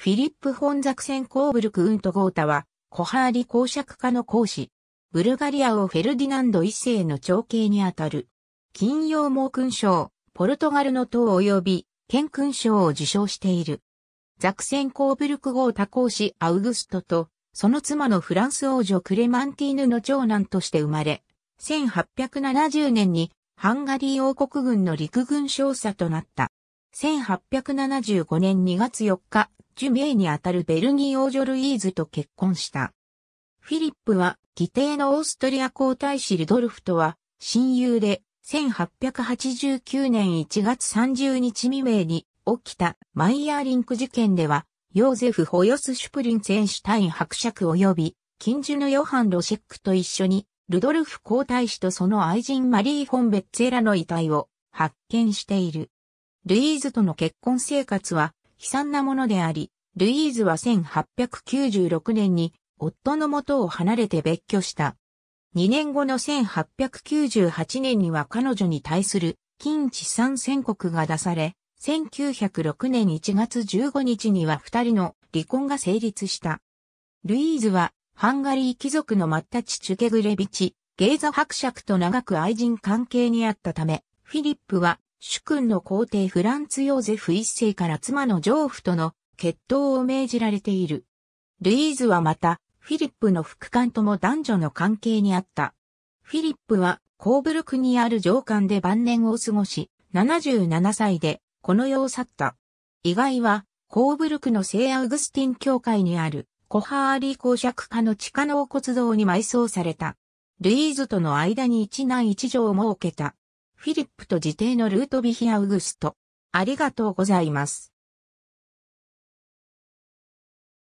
フィリップ・ン・ザクセン・コーブルク・ウント・ゴータは、コハーリ公爵家の公子。ブルガリアをフェルディナンド一世の長兄にあたる。金曜猛勲章、ポルトガルの党及び、県勲章を受賞している。ザクセン・コーブルク・ゴータ公子アウグストと、その妻のフランス王女クレマンティーヌの長男として生まれ、1870年にハンガリー王国軍の陸軍少佐となった。1875年2月4日、ジュメイにあたるベルギー王女ルイーズと結婚した。フィリップは、義弟のオーストリア皇太子ルドルフとは、親友で、1889年1月30日未明に起きたマイヤーリンク事件では、ヨーゼフ・ホヨス・シュプリンツェンシュタイン伯爵及び、近所のヨハン・ロシェックと一緒に、ルドルフ皇太子とその愛人マリー・フォン・ベッツェラの遺体を発見している。ルイーズとの結婚生活は悲惨なものであり、ルイーズは1896年に夫の元を離れて別居した。2年後の1898年には彼女に対する近地産宣告が出され、1906年1月15日には二人の離婚が成立した。ルイーズはハンガリー貴族のマッタチ・チュケグレビチ、ゲーザ伯爵と長く愛人関係にあったため、フィリップは主君の皇帝フランツ・ヨーゼフ一世から妻のジョーフとの決闘を命じられている。ルイーズはまた、フィリップの副官とも男女の関係にあった。フィリップは、コーブルクにある上官で晩年を過ごし、77歳で、この世を去った。意外は、コーブルクの聖アウグスティン教会にある、コハーリー公爵家の地下納骨堂に埋葬された。ルイーズとの間に一男一女を設けた。フィリップと自邸のルートビヒアウグスト。ありがとうございます。